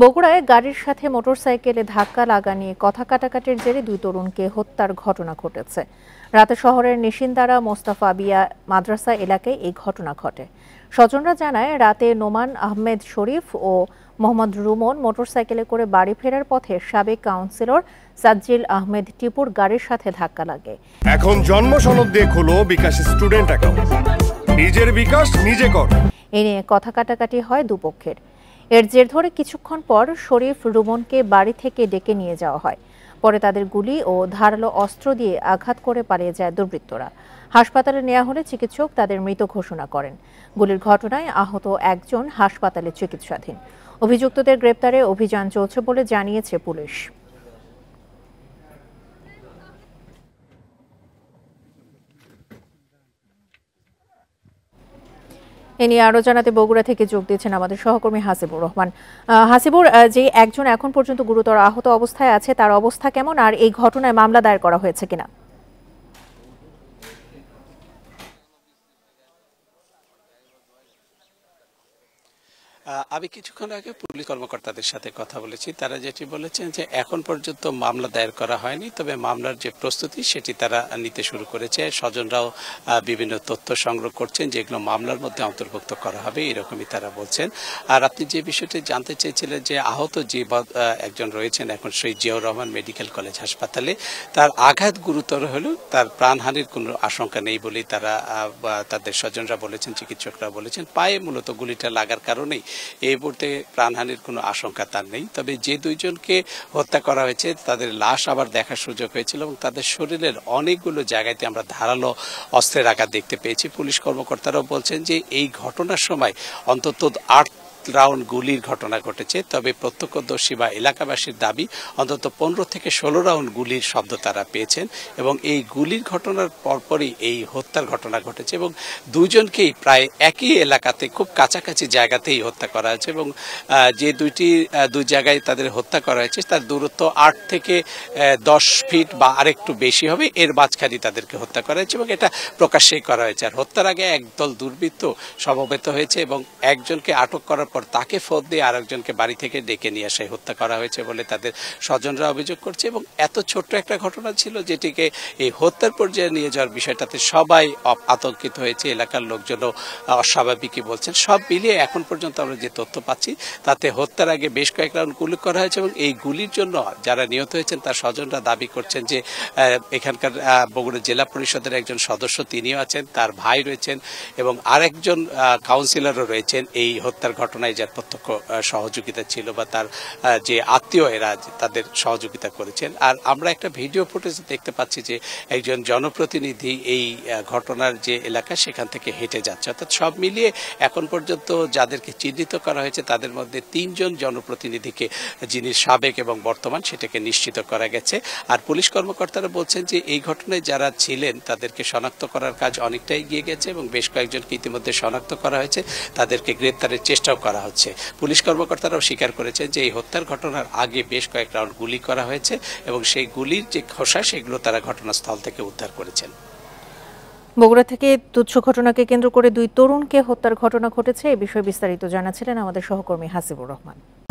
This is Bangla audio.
বগুড়ায় গাড়ির সাথে মোটরসাইকেলে ধাক্কা লাগা নিয়ে কথা কাটাকাটির জেরে দুই তরুণকে হত্যার ঘটনা ঘটেছে রাতে শহরের নিশিন্দারা মোস্তাফা বিয়া মাদ্রাসা এলাকায় এই ঘটনা ঘটে স্বজনরা জানায় রাতে নোমান আহমেদ শরীফ ও মোহাম্মদ রুমন মোটরসাইকেলে করে বাড়ি ফেরার পথে সাবেক কাউন্সিলর সাজ্জিল আহমেদ টিপুর গাড়ির সাথে ধাক্কা লাগে এখন জন্ম সনদ দিয়ে খোলো বিকাশ স্টুডেন্ট অ্যাকাউন্ট নিজের বিকাশ নিজে কর এ নিয়ে কথা কাটাকাটি হয় দুপক্ষের এর জের ধরে কিছুক্ষণ পর শরীফ রুমনকে বাড়ি থেকে ডেকে নিয়ে যাওয়া হয় পরে তাদের গুলি ও ধারালো অস্ত্র দিয়ে আঘাত করে পালিয়ে যায় দুর্বৃত্তরা হাসপাতালে নেওয়া হলে চিকিৎসক তাদের মৃত ঘোষণা করেন গুলির ঘটনায় আহত একজন হাসপাতালে চিকিৎসাধীন অভিযুক্তদের গ্রেপ্তারে অভিযান চলছে বলে জানিয়েছে পুলিশ এ নিয়ে আরো জানাতে বগুড়া থেকে যোগ দিয়েছেন আমাদের সহকর্মী হাসিবুর রহমান হাসিবুর যে একজন এখন পর্যন্ত গুরুতর আহত অবস্থায় আছে তার অবস্থা কেমন আর এই ঘটনায় মামলা দায়ের করা হয়েছে কিনা আমি কিছুক্ষণ আগে পুলিশ কর্মকর্তাদের সাথে কথা বলেছি তারা যেটি বলেছেন যে এখন পর্যন্ত মামলা দায়ের করা হয়নি তবে মামলার যে প্রস্তুতি সেটি তারা নিতে শুরু করেছে স্বজনরাও বিভিন্ন তথ্য সংগ্রহ করছেন যেগুলো মামলার মধ্যে অন্তর্ভুক্ত করা হবে এরকমই তারা বলছেন আর আপনি যে বিষয়টি জানতে চেয়েছিলেন যে আহত যে একজন রয়েছেন এখন সেই জিয়াউর রহমান মেডিকেল কলেজ হাসপাতালে তার আঘাত গুরুতর হলেও তার প্রাণহানির কোনো আশঙ্কা নেই বলেই তারা তাদের স্বজনরা বলেছেন চিকিৎসকরা বলেছেন পায়ে মূলত গুলিটা লাগার কারণেই এই মুহূর্তে প্রাণহানির কোনো আশঙ্কা তার নেই তবে যে দুইজনকে হত্যা করা হয়েছে তাদের লাশ আবার দেখার সুযোগ হয়েছিল এবং তাদের শরীরের অনেকগুলো জায়গাতে আমরা ধারালো অস্ত্রের আঘাত দেখতে পেয়েছি পুলিশ কর্মকর্তারাও বলছেন যে এই ঘটনার সময় অন্তত আট রাউন্ড গুলির ঘটনা ঘটেছে তবে প্রত্যক্ষদর্শী বা এলাকাবাসীর দাবি অন্তত পনেরো থেকে ষোলো রাউন্ড গুলির শব্দ তারা পেয়েছেন এবং এই গুলির ঘটনার পরপরই এই হত্যার ঘটনা ঘটেছে এবং দুজনকেই প্রায় একই এলাকাতে খুব কাছাকাছি জায়গাতেই হত্যা করা হয়েছে এবং যে দুইটি দুই জায়গায় তাদের হত্যা করা হয়েছে তার দূরত্ব আট থেকে দশ ফিট বা আরেকটু বেশি হবে এর মাঝখানে তাদেরকে হত্যা করা হয়েছে এবং এটা প্রকাশ্যেই করা হয়েছে আর হত্যার আগে একদল দুর্বৃত্ত সমবেত হয়েছে এবং একজনকে আটক করার পর তাকে ফোঁদ দিয়ে আরেকজনকে বাড়ি থেকে ডেকে নিয়ে আসে হত্যা করা হয়েছে বলে তাদের স্বজনরা অভিযোগ করছে এবং এত ছোট্ট একটা ঘটনা ছিল যেটিকে এই হত্যার পর্যায়ে নিয়ে যাওয়ার বিষয়টাতে সবাই আতঙ্কিত হয়েছে এলাকার লোকজনও অস্বাভাবিকই বলছেন সব মিলিয়ে এখন পর্যন্ত আমরা যে তথ্য পাচ্ছি তাতে হত্যার আগে বেশ কয়েক রাউন্ড গুলি করা হয়েছে এবং এই গুলির জন্য যারা নিহত হয়েছেন তার স্বজনরা দাবি করছেন যে এখানকার বগুড়া জেলা পরিষদের একজন সদস্য তিনিও আছেন তার ভাই রয়েছেন এবং আরেকজন কাউন্সিলরও রয়েছেন এই হত্যার ঘটনা যার প্রত্যক্ষ সহযোগিতা ছিল বা তার যে আত্মীয় এরা তাদের সহযোগিতা করেছেন আর আমরা একটা ভিডিও ফুটেজ দেখতে পাচ্ছি যে একজন জনপ্রতিনিধি এই ঘটনার যে এলাকা সেখান থেকে হেঁটে যাচ্ছে অর্থাৎ সব মিলিয়ে এখন পর্যন্ত যাদেরকে চিহ্নিত করা হয়েছে তাদের মধ্যে তিনজন জনপ্রতিনিধিকে যিনি সাবেক এবং বর্তমান সেটাকে নিশ্চিত করা গেছে আর পুলিশ কর্মকর্তারা বলছেন যে এই ঘটনায় যারা ছিলেন তাদেরকে শনাক্ত করার কাজ অনেকটাই এগিয়ে গেছে এবং বেশ কয়েকজনকে ইতিমধ্যে শনাক্ত করা হয়েছে তাদেরকে গ্রেপ্তারের চেষ্টাও করা করা হচ্ছে পুলিশ কর্মকর্তারাও স্বীকার করেছেন যে এই হত্যার ঘটনার আগে বেশ কয়েক রাউন্ড গুলি করা হয়েছে এবং সেই গুলির যে খোসা সেগুলো তারা ঘটনাস্থল থেকে উদ্ধার করেছেন বগুড়া থেকে তুচ্ছ ঘটনাকে কেন্দ্র করে দুই তরুণকে হত্যার ঘটনা ঘটেছে এ বিষয়ে বিস্তারিত জানাছিলেন আমাদের সহকর্মী হাসিবুর রহমান